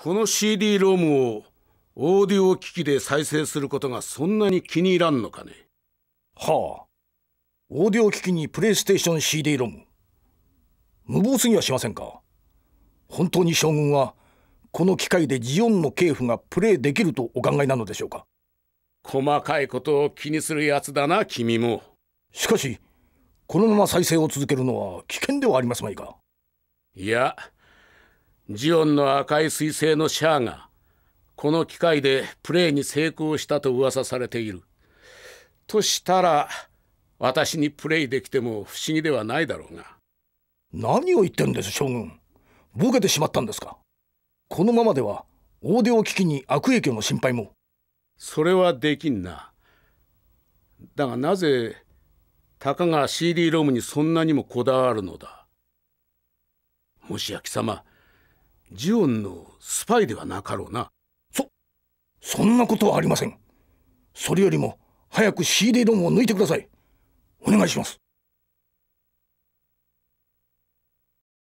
この CD ロムをオーディオ機器で再生することがそんなに気に入らんのかねはあオーディオ機器にプレイステーション CD ロム無謀すぎはしませんか本当に将軍はこの機械でジオンの系譜がプレイできるとお考えなのでしょうか細かいことを気にするやつだな君もしかしこのまま再生を続けるのは危険ではありますまいかいやジオンの赤い彗星のシャアがこの機械でプレーに成功したと噂されている。としたら私にプレイできても不思議ではないだろうが何を言ってんです将軍ボケてしまったんですかこのままではオーディオ機器に悪影響の心配もそれはできんなだがなぜたかが CD ロムにそんなにもこだわるのだもしや貴様ジオンのスパイではなかろうなそそんなことはありませんそれよりも早く仕入れ論を抜いてくださいお願いします